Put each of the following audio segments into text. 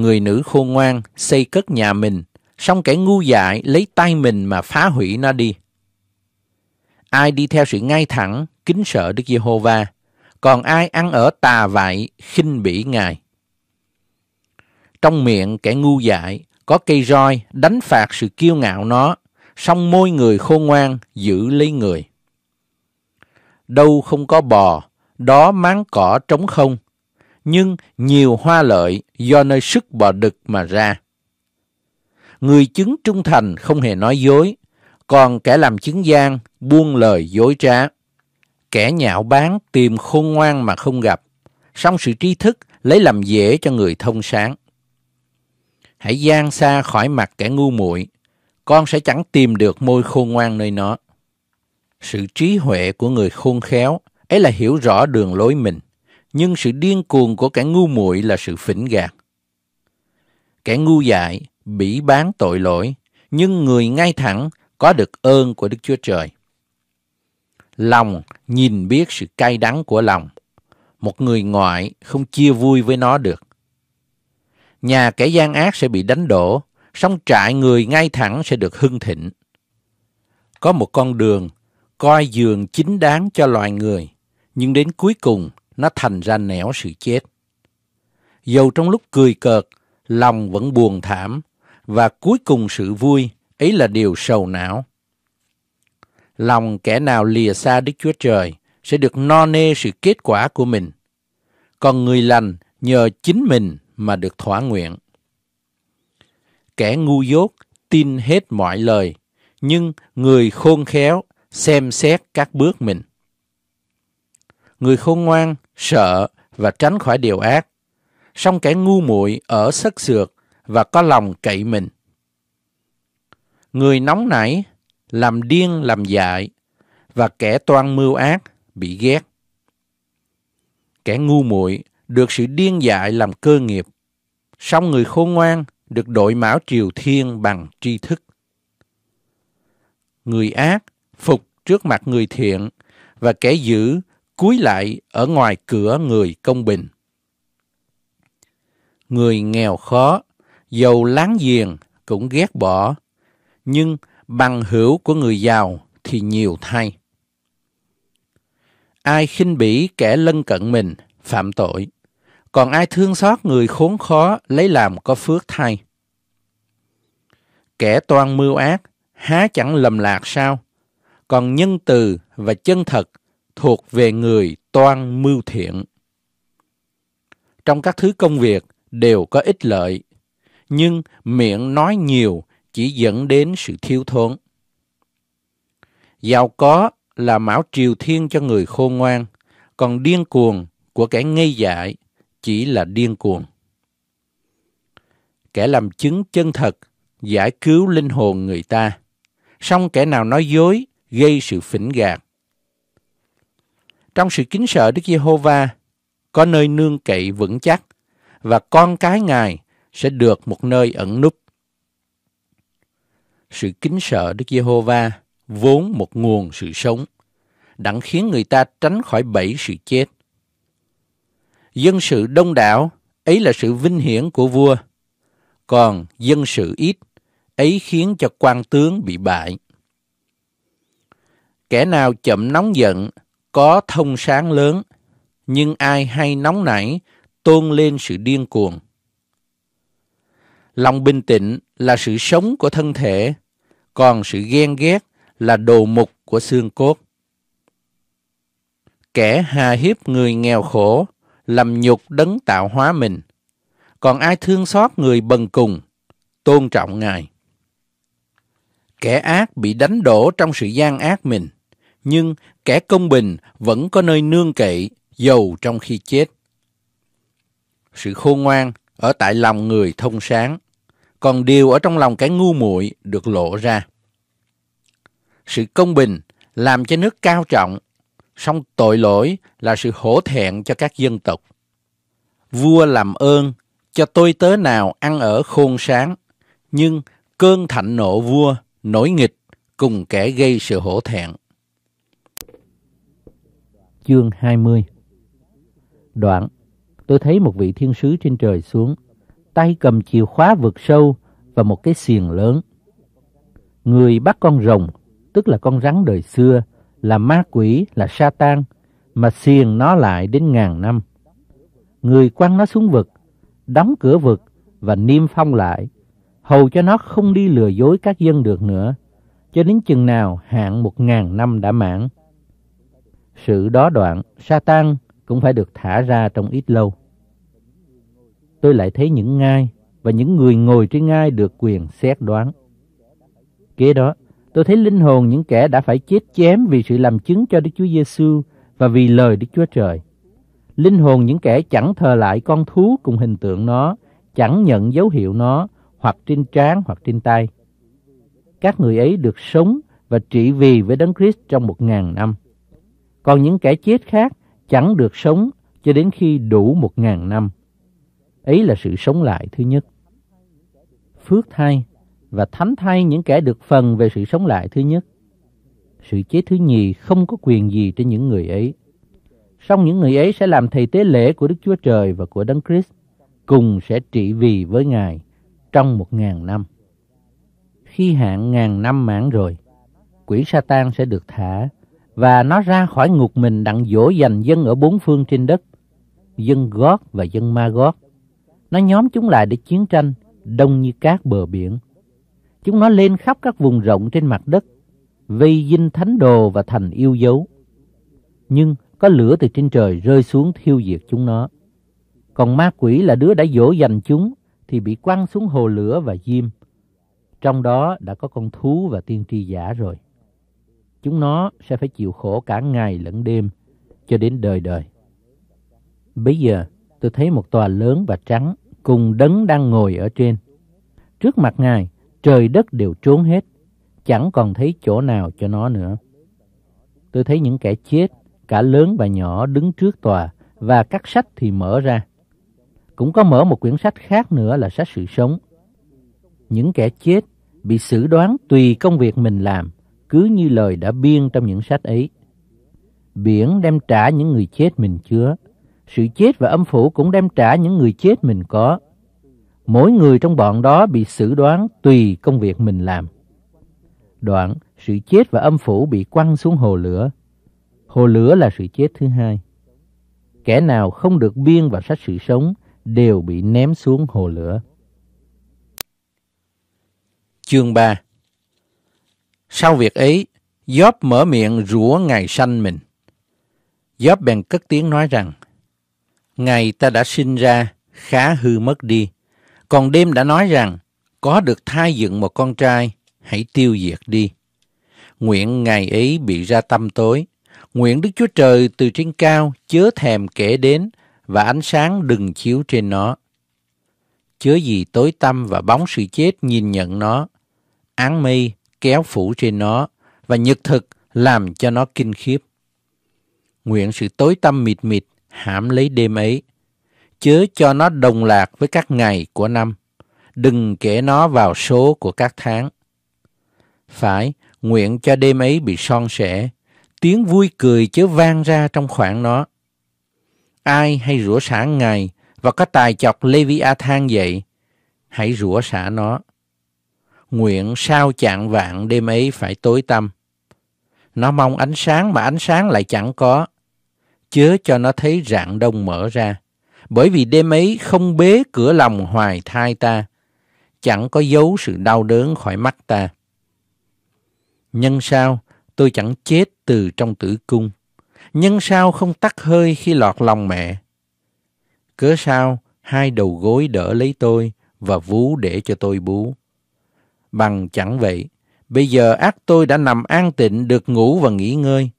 người nữ khôn ngoan xây cất nhà mình, song kẻ ngu dại lấy tay mình mà phá hủy nó đi. Ai đi theo sự ngay thẳng, kính sợ Đức Giê-hô-va, còn ai ăn ở tà vại, khinh bỉ Ngài. Trong miệng kẻ ngu dại có cây roi đánh phạt sự kiêu ngạo nó, song môi người khôn ngoan giữ lấy người. Đâu không có bò, đó máng cỏ trống không, nhưng nhiều hoa lợi do nơi sức bò đực mà ra. Người chứng trung thành không hề nói dối, còn kẻ làm chứng gian buông lời dối trá. Kẻ nhạo bán tìm khôn ngoan mà không gặp, song sự tri thức lấy làm dễ cho người thông sáng. Hãy gian xa khỏi mặt kẻ ngu muội, con sẽ chẳng tìm được môi khôn ngoan nơi nó. Sự trí huệ của người khôn khéo ấy là hiểu rõ đường lối mình nhưng sự điên cuồng của kẻ ngu muội là sự phỉnh gạt. Kẻ ngu dại bị bán tội lỗi, nhưng người ngay thẳng có được ơn của Đức Chúa Trời. Lòng nhìn biết sự cay đắng của lòng. Một người ngoại không chia vui với nó được. Nhà kẻ gian ác sẽ bị đánh đổ, song trại người ngay thẳng sẽ được hưng thịnh. Có một con đường coi giường chính đáng cho loài người, nhưng đến cuối cùng nó thành ra nẻo sự chết. Dầu trong lúc cười cợt, lòng vẫn buồn thảm, và cuối cùng sự vui, ấy là điều sầu não. Lòng kẻ nào lìa xa Đức Chúa Trời sẽ được no nê sự kết quả của mình. Còn người lành nhờ chính mình mà được thỏa nguyện. Kẻ ngu dốt tin hết mọi lời, nhưng người khôn khéo xem xét các bước mình. Người khôn ngoan sợ và tránh khỏi điều ác. Song kẻ ngu muội ở sức sược và có lòng cậy mình. Người nóng nảy, làm điên làm dại và kẻ toan mưu ác bị ghét. Kẻ ngu muội được sự điên dại làm cơ nghiệp, song người khôn ngoan được đội mão triều thiên bằng tri thức. Người ác phục trước mặt người thiện và kẻ dữ cúi lại ở ngoài cửa người công bình. Người nghèo khó, giàu láng giềng cũng ghét bỏ, nhưng bằng hữu của người giàu thì nhiều thay. Ai khinh bỉ kẻ lân cận mình phạm tội, còn ai thương xót người khốn khó lấy làm có phước thay. Kẻ toan mưu ác há chẳng lầm lạc sao? Còn nhân từ và chân thật thuộc về người toan mưu thiện. Trong các thứ công việc đều có ích lợi, nhưng miệng nói nhiều chỉ dẫn đến sự thiếu thốn. Giàu có là mão triều thiên cho người khôn ngoan, còn điên cuồng của kẻ ngây dại chỉ là điên cuồng. Kẻ làm chứng chân thật giải cứu linh hồn người ta, song kẻ nào nói dối gây sự phỉnh gạt trong sự kính sợ Đức Giê-hô-va có nơi nương cậy vững chắc và con cái Ngài sẽ được một nơi ẩn núp. Sự kính sợ Đức Giê-hô-va vốn một nguồn sự sống, đặng khiến người ta tránh khỏi bẫy sự chết. Dân sự đông đảo, ấy là sự vinh hiển của vua, còn dân sự ít, ấy khiến cho quan tướng bị bại. Kẻ nào chậm nóng giận có thông sáng lớn, nhưng ai hay nóng nảy tôn lên sự điên cuồng. Lòng bình tĩnh là sự sống của thân thể, còn sự ghen ghét là đồ mục của xương cốt. Kẻ hà hiếp người nghèo khổ, làm nhục đấng tạo hóa mình. Còn ai thương xót người bần cùng, tôn trọng Ngài. Kẻ ác bị đánh đổ trong sự gian ác mình – nhưng kẻ công bình vẫn có nơi nương cậy dầu trong khi chết. Sự khôn ngoan ở tại lòng người thông sáng, còn điều ở trong lòng kẻ ngu muội được lộ ra. Sự công bình làm cho nước cao trọng, song tội lỗi là sự hổ thẹn cho các dân tộc. Vua làm ơn cho tôi tớ nào ăn ở khôn sáng, nhưng cơn thạnh nộ vua nổi nghịch cùng kẻ gây sự hổ thẹn chương 20 Đoạn, tôi thấy một vị thiên sứ trên trời xuống, tay cầm chìa khóa vượt sâu và một cái xiềng lớn. Người bắt con rồng, tức là con rắn đời xưa, là ma quỷ, là sa tan, mà xiềng nó lại đến ngàn năm. Người quăng nó xuống vực, đóng cửa vực và niêm phong lại, hầu cho nó không đi lừa dối các dân được nữa, cho đến chừng nào hạn một ngàn năm đã mãn sự đó đoạn, Satan cũng phải được thả ra trong ít lâu. Tôi lại thấy những ngai và những người ngồi trên ngai được quyền xét đoán. Kế đó, tôi thấy linh hồn những kẻ đã phải chết chém vì sự làm chứng cho Đức Chúa Giêsu và vì lời Đức Chúa Trời. Linh hồn những kẻ chẳng thờ lại con thú cùng hình tượng nó, chẳng nhận dấu hiệu nó, hoặc trên trán hoặc trên tay. Các người ấy được sống và trị vì với Đấng Christ trong một ngàn năm còn những kẻ chết khác chẳng được sống cho đến khi đủ một ngàn năm. Ấy là sự sống lại thứ nhất. Phước thay và thánh thay những kẻ được phần về sự sống lại thứ nhất. Sự chết thứ nhì không có quyền gì trên những người ấy. Song những người ấy sẽ làm thầy tế lễ của Đức Chúa Trời và của Đấng Christ, cùng sẽ trị vì với Ngài trong một ngàn năm. Khi hạn ngàn năm mãn rồi, quỷ Satan sẽ được thả và nó ra khỏi ngục mình đặng dỗ dành dân ở bốn phương trên đất, dân Gót và dân Ma Gót. Nó nhóm chúng lại để chiến tranh, đông như cát bờ biển. Chúng nó lên khắp các vùng rộng trên mặt đất, vây dinh thánh đồ và thành yêu dấu. Nhưng có lửa từ trên trời rơi xuống thiêu diệt chúng nó. Còn ma quỷ là đứa đã dỗ dành chúng thì bị quăng xuống hồ lửa và diêm. Trong đó đã có con thú và tiên tri giả rồi chúng nó sẽ phải chịu khổ cả ngày lẫn đêm cho đến đời đời. Bây giờ, tôi thấy một tòa lớn và trắng cùng đấng đang ngồi ở trên. Trước mặt ngài, trời đất đều trốn hết, chẳng còn thấy chỗ nào cho nó nữa. Tôi thấy những kẻ chết, cả lớn và nhỏ đứng trước tòa và các sách thì mở ra. Cũng có mở một quyển sách khác nữa là sách sự sống. Những kẻ chết bị xử đoán tùy công việc mình làm cứ như lời đã biên trong những sách ấy. Biển đem trả những người chết mình chứa, sự chết và âm phủ cũng đem trả những người chết mình có. Mỗi người trong bọn đó bị xử đoán tùy công việc mình làm. Đoạn, sự chết và âm phủ bị quăng xuống hồ lửa. Hồ lửa là sự chết thứ hai. Kẻ nào không được biên vào sách sự sống đều bị ném xuống hồ lửa. Chương 3 sau việc ấy, Job mở miệng rủa Ngài sanh mình. Job bèn cất tiếng nói rằng, Ngày ta đã sinh ra, khá hư mất đi. Còn đêm đã nói rằng, có được thai dựng một con trai, hãy tiêu diệt đi. Nguyện ngày ấy bị ra tâm tối. Nguyện Đức Chúa Trời từ trên cao chớ thèm kể đến và ánh sáng đừng chiếu trên nó. Chớ gì tối tâm và bóng sự chết nhìn nhận nó. Án mây kéo phủ trên nó và nhật thực làm cho nó kinh khiếp. Nguyện sự tối tâm mịt mịt hãm lấy đêm ấy, chớ cho nó đồng lạc với các ngày của năm, đừng kể nó vào số của các tháng. Phải, nguyện cho đêm ấy bị son sẻ, tiếng vui cười chớ vang ra trong khoảng nó. Ai hay rủa xả ngày và có tài chọc Leviathan dậy, hãy rủa xả nó nguyện sao chạng vạn đêm ấy phải tối tăm. Nó mong ánh sáng mà ánh sáng lại chẳng có, chớ cho nó thấy rạng đông mở ra, bởi vì đêm ấy không bế cửa lòng hoài thai ta, chẳng có giấu sự đau đớn khỏi mắt ta. Nhân sao tôi chẳng chết từ trong tử cung, nhân sao không tắt hơi khi lọt lòng mẹ. Cớ sao hai đầu gối đỡ lấy tôi và vú để cho tôi bú. Bằng chẳng vậy, bây giờ ác tôi đã nằm an tịnh được ngủ và nghỉ ngơi,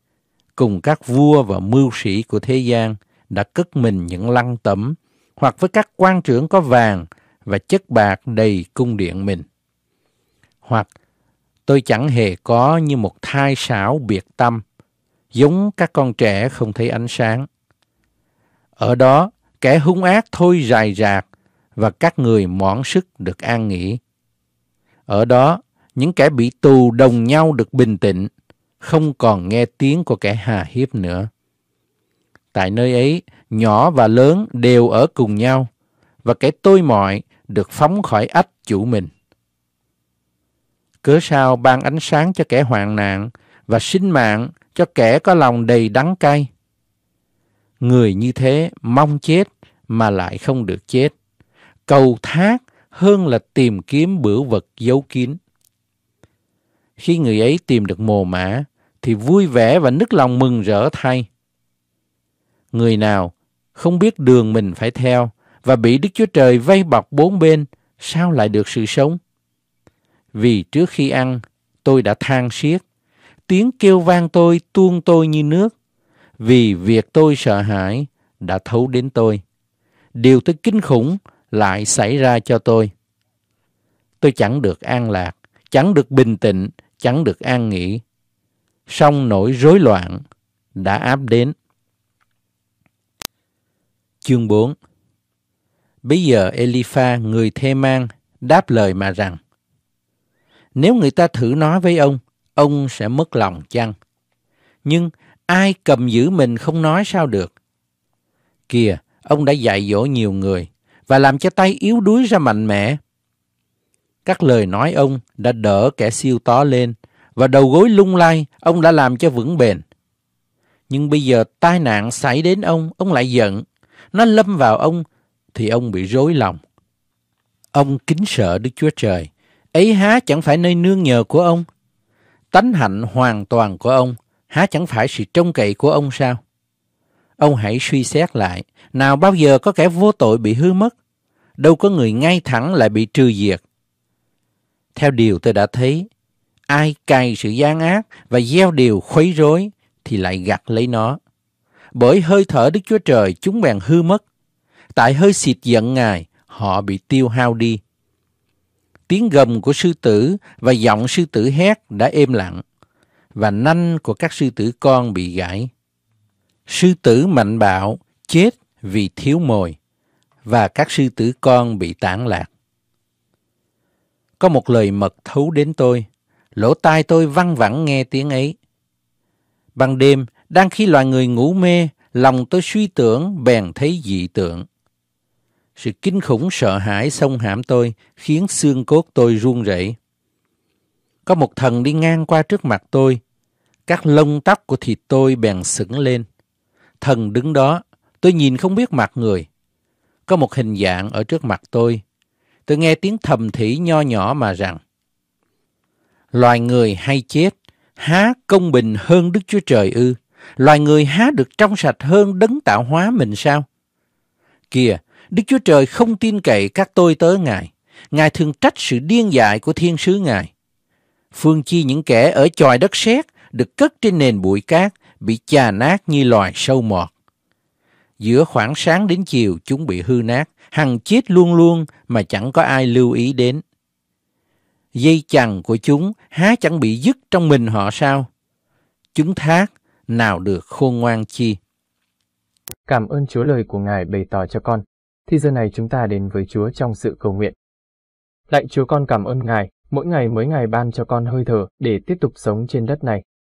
cùng các vua và mưu sĩ của thế gian đã cất mình những lăng tẩm hoặc với các quan trưởng có vàng và chất bạc đầy cung điện mình. Hoặc tôi chẳng hề có như một thai sáo biệt tâm, giống các con trẻ không thấy ánh sáng. Ở đó, kẻ hung ác thôi dài rạc và các người mõn sức được an nghỉ. Ở đó, những kẻ bị tù đồng nhau được bình tĩnh, không còn nghe tiếng của kẻ hà hiếp nữa. Tại nơi ấy, nhỏ và lớn đều ở cùng nhau, và kẻ tôi mọi được phóng khỏi ách chủ mình. Cớ sao ban ánh sáng cho kẻ hoạn nạn và sinh mạng cho kẻ có lòng đầy đắng cay. Người như thế mong chết mà lại không được chết. Cầu thác hơn là tìm kiếm bửu vật giấu kín. Khi người ấy tìm được mồ mã, thì vui vẻ và nức lòng mừng rỡ thay. Người nào không biết đường mình phải theo và bị Đức Chúa Trời vây bọc bốn bên, sao lại được sự sống? Vì trước khi ăn, tôi đã than xiết, tiếng kêu vang tôi tuôn tôi như nước, vì việc tôi sợ hãi đã thấu đến tôi. Điều tôi kinh khủng lại xảy ra cho tôi. Tôi chẳng được an lạc, chẳng được bình tĩnh, chẳng được an nghỉ. Song nỗi rối loạn đã áp đến. Chương 4 Bây giờ Elipha người thê mang đáp lời mà rằng Nếu người ta thử nói với ông, ông sẽ mất lòng chăng? Nhưng ai cầm giữ mình không nói sao được? Kìa, ông đã dạy dỗ nhiều người, và làm cho tay yếu đuối ra mạnh mẽ. Các lời nói ông đã đỡ kẻ siêu tó lên và đầu gối lung lay ông đã làm cho vững bền. Nhưng bây giờ tai nạn xảy đến ông, ông lại giận. Nó lâm vào ông thì ông bị rối lòng. Ông kính sợ Đức Chúa Trời. Ấy há chẳng phải nơi nương nhờ của ông. Tánh hạnh hoàn toàn của ông há chẳng phải sự trông cậy của ông sao? Ông hãy suy xét lại, nào bao giờ có kẻ vô tội bị hư mất? Đâu có người ngay thẳng lại bị trừ diệt. Theo điều tôi đã thấy, ai cày sự gian ác và gieo điều khuấy rối thì lại gặt lấy nó. Bởi hơi thở Đức Chúa Trời chúng bèn hư mất. Tại hơi xịt giận Ngài, họ bị tiêu hao đi. Tiếng gầm của sư tử và giọng sư tử hét đã êm lặng, và nanh của các sư tử con bị gãy. Sư tử mạnh bạo chết vì thiếu mồi và các sư tử con bị tản lạc. Có một lời mật thấu đến tôi, lỗ tai tôi văng vẳng nghe tiếng ấy. Ban đêm, đang khi loài người ngủ mê, lòng tôi suy tưởng bèn thấy dị tượng. Sự kinh khủng sợ hãi xông hãm tôi khiến xương cốt tôi run rẩy. Có một thần đi ngang qua trước mặt tôi, các lông tóc của thịt tôi bèn sững lên. Thần đứng đó, tôi nhìn không biết mặt người. Có một hình dạng ở trước mặt tôi. Tôi nghe tiếng thầm thỉ nho nhỏ mà rằng Loài người hay chết, há công bình hơn Đức Chúa Trời ư? Loài người há được trong sạch hơn đấng tạo hóa mình sao? Kìa, Đức Chúa Trời không tin cậy các tôi tớ Ngài. Ngài thường trách sự điên dại của thiên sứ Ngài. Phương chi những kẻ ở chòi đất sét được cất trên nền bụi cát, bị chà nát như loài sâu mọt. Giữa khoảng sáng đến chiều chúng bị hư nát, hằng chết luôn luôn mà chẳng có ai lưu ý đến. Dây chằng của chúng há chẳng bị dứt trong mình họ sao? Chúng thác, nào được khôn ngoan chi. Cảm ơn Chúa lời của Ngài bày tỏ cho con. Thì giờ này chúng ta đến với Chúa trong sự cầu nguyện. Lạy Chúa con cảm ơn Ngài, mỗi ngày mới ngày ban cho con hơi thở để tiếp tục sống trên đất này